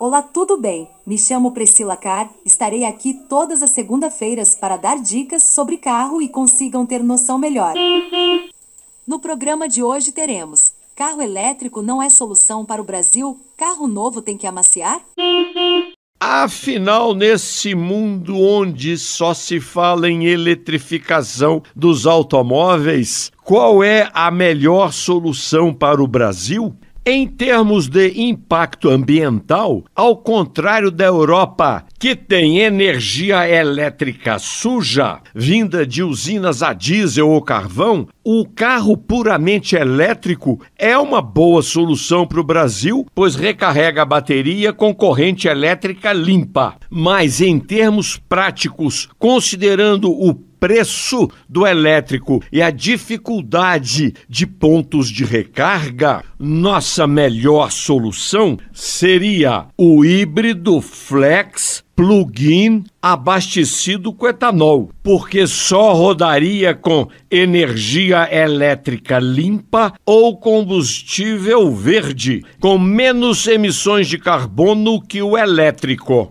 Olá, tudo bem? Me chamo Priscila Car, estarei aqui todas as segunda-feiras para dar dicas sobre carro e consigam ter noção melhor. No programa de hoje teremos: carro elétrico não é solução para o Brasil? Carro novo tem que amaciar? Afinal, nesse mundo onde só se fala em eletrificação dos automóveis, qual é a melhor solução para o Brasil? Em termos de impacto ambiental, ao contrário da Europa, que tem energia elétrica suja, vinda de usinas a diesel ou carvão, o carro puramente elétrico é uma boa solução para o Brasil, pois recarrega a bateria com corrente elétrica limpa. Mas em termos práticos, considerando o preço do elétrico e a dificuldade de pontos de recarga, nossa melhor solução seria o híbrido flex plug-in abastecido com etanol, porque só rodaria com energia elétrica limpa ou combustível verde, com menos emissões de carbono que o elétrico.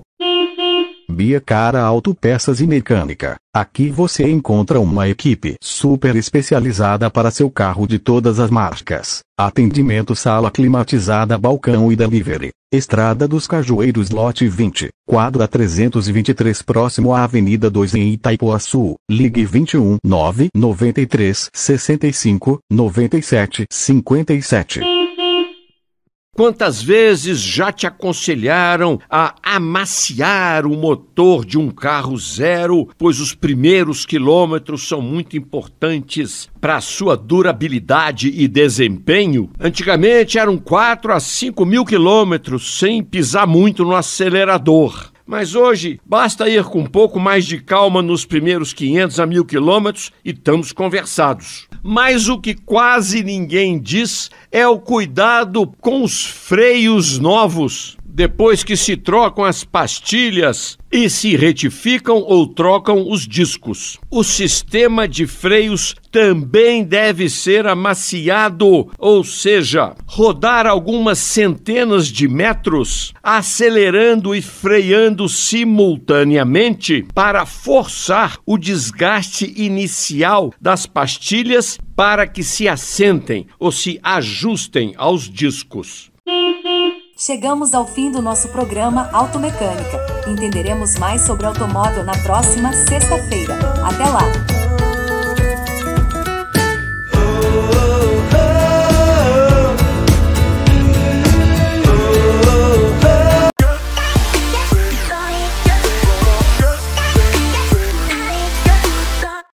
Bia Cara Autopeças e Mecânica. Aqui você encontra uma equipe super especializada para seu carro de todas as marcas. Atendimento sala climatizada balcão e delivery. Estrada dos Cajueiros lote 20, quadra 323 próximo à Avenida 2 em Itaipuaçu. Ligue 21 993 65 97 57. Quantas vezes já te aconselharam a amaciar o motor de um carro zero, pois os primeiros quilômetros são muito importantes para a sua durabilidade e desempenho? Antigamente eram 4 a 5 mil quilômetros sem pisar muito no acelerador. Mas hoje basta ir com um pouco mais de calma nos primeiros 500 a 1000 quilômetros e estamos conversados. Mas o que quase ninguém diz é o cuidado com os freios novos depois que se trocam as pastilhas e se retificam ou trocam os discos. O sistema de freios também deve ser amaciado, ou seja, rodar algumas centenas de metros, acelerando e freando simultaneamente para forçar o desgaste inicial das pastilhas para que se assentem ou se ajustem aos discos. Chegamos ao fim do nosso programa Automecânica. Entenderemos mais sobre automóvel na próxima sexta-feira. Até lá!